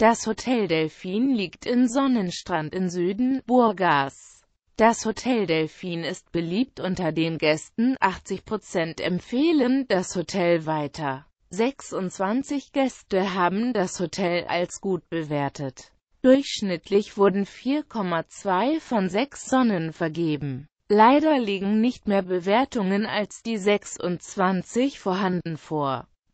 Das Hotel Delfin liegt in Sonnenstrand in Süden, Burgas. Das Hotel Delfin ist beliebt unter den Gästen, 80% empfehlen das Hotel weiter. 26 Gäste haben das Hotel als gut bewertet. Durchschnittlich wurden 4,2 von 6 Sonnen vergeben. Leider liegen nicht mehr Bewertungen als die 26 vorhanden vor.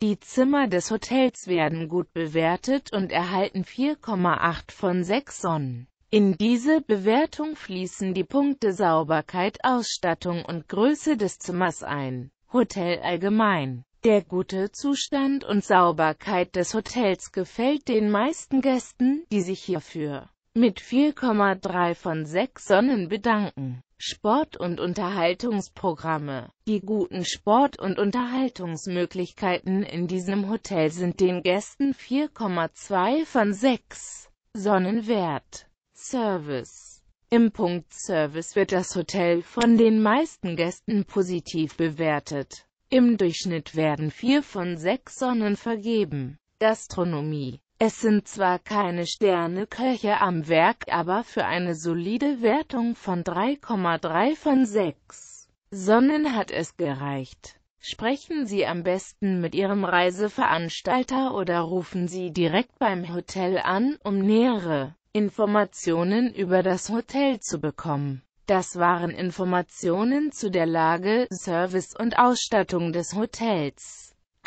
die Zimmer des Hotels werden gut bewertet und erhalten 4,8 von 6 Sonnen. In diese Bewertung fließen die Punkte Sauberkeit, Ausstattung und Größe des Zimmers ein. Hotel allgemein. Der gute Zustand und Sauberkeit des Hotels gefällt den meisten Gästen, die sich hierfür mit 4,3 von 6 Sonnen bedanken. Sport- und Unterhaltungsprogramme Die guten Sport- und Unterhaltungsmöglichkeiten in diesem Hotel sind den Gästen 4,2 von 6 Sonnen wert. Service Im Punkt Service wird das Hotel von den meisten Gästen positiv bewertet. Im Durchschnitt werden 4 von 6 Sonnen vergeben. Gastronomie es sind zwar keine Sterneköche am Werk, aber für eine solide Wertung von 3,3 von 6 Sonnen hat es gereicht. Sprechen Sie am besten mit Ihrem Reiseveranstalter oder rufen Sie direkt beim Hotel an, um nähere Informationen über das Hotel zu bekommen. Das waren Informationen zu der Lage, Service und Ausstattung des Hotels.